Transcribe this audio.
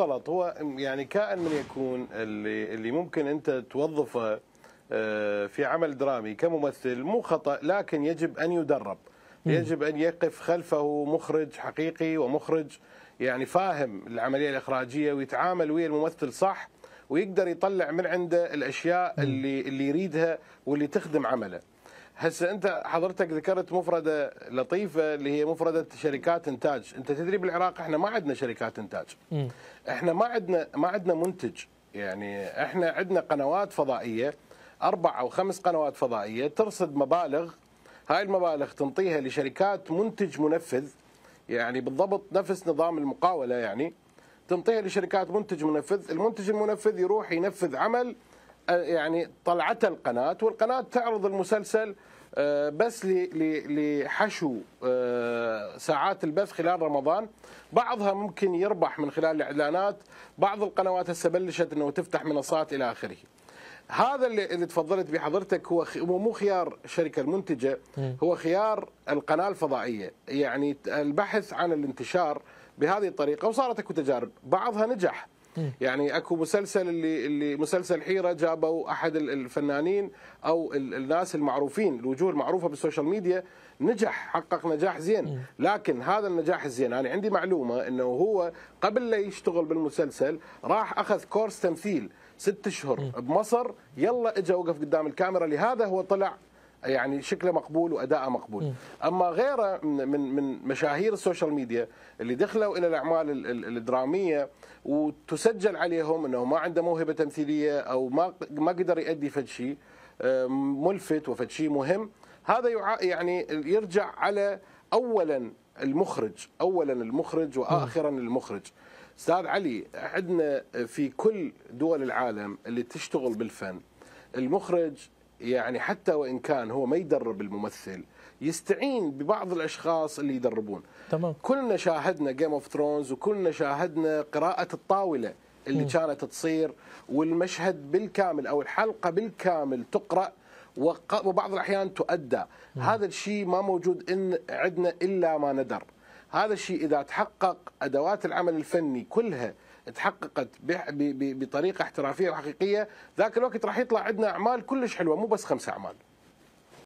غلط هو يعني كائن من يكون اللي اللي ممكن انت توظفه آه، في عمل درامي كممثل مو خطا لكن يجب ان يدرب يجب ان يقف خلفه مخرج حقيقي ومخرج يعني فاهم العمليه الاخراجيه ويتعامل ويا الممثل صح ويقدر يطلع من عنده الاشياء اللي اللي يريدها واللي تخدم عمله هسه انت حضرتك ذكرت مفرده لطيفه اللي هي مفرده شركات انتاج، انت تدري بالعراق احنا ما عندنا شركات انتاج. احنا ما عندنا ما عندنا منتج، يعني احنا عندنا قنوات فضائيه اربع او خمس قنوات فضائيه ترصد مبالغ هاي المبالغ تنطيها لشركات منتج منفذ يعني بالضبط نفس نظام المقاوله يعني تنطيها لشركات منتج منفذ، المنتج المنفذ يروح ينفذ عمل يعني طلعت القناه والقناه تعرض المسلسل آه، بس لحشو آه، ساعات البث خلال رمضان بعضها ممكن يربح من خلال الاعلانات بعض القنوات هسه بلشت انه تفتح منصات الى اخره هذا اللي, اللي تفضلت به حضرتك هو مو خيار الشركه المنتجه هو خيار القناه الفضائيه يعني البحث عن الانتشار بهذه الطريقه وصارت اكو تجارب بعضها نجح يعني اكو مسلسل اللي اللي مسلسل حيره جابوا احد الفنانين او الناس المعروفين الوجوه المعروفه بالسوشيال ميديا نجح حقق نجاح زين لكن هذا النجاح الزين انا عندي معلومه انه هو قبل لا يشتغل بالمسلسل راح اخذ كورس تمثيل ست اشهر بمصر يلا اجى وقف قدام الكاميرا لهذا هو طلع يعني شكله مقبول واداءه مقبول اما غيره من من مشاهير السوشيال ميديا اللي دخلوا الى الاعمال الدراميه وتسجل عليهم انه ما عنده موهبه تمثيليه او ما ما قدر يؤدي فد شيء ملفت وفد شيء مهم هذا يعني يرجع على اولا المخرج اولا المخرج واخرا المخرج استاذ علي عندنا في كل دول العالم اللي تشتغل بالفن المخرج يعني حتى وان كان هو ما يدرب الممثل يستعين ببعض الاشخاص اللي يدربون تمام كلنا شاهدنا جيم اوف ثرونز وكلنا شاهدنا قراءه الطاوله اللي م. كانت تصير والمشهد بالكامل او الحلقه بالكامل تقرا وبعض الاحيان تؤدى م. هذا الشيء ما موجود ان عندنا الا ما ندر هذا الشيء اذا تحقق ادوات العمل الفني كلها تحققت بطريقه احترافيه وحقيقيه ذاك الوقت راح يطلع عندنا اعمال كلش حلوه مو بس خمسة اعمال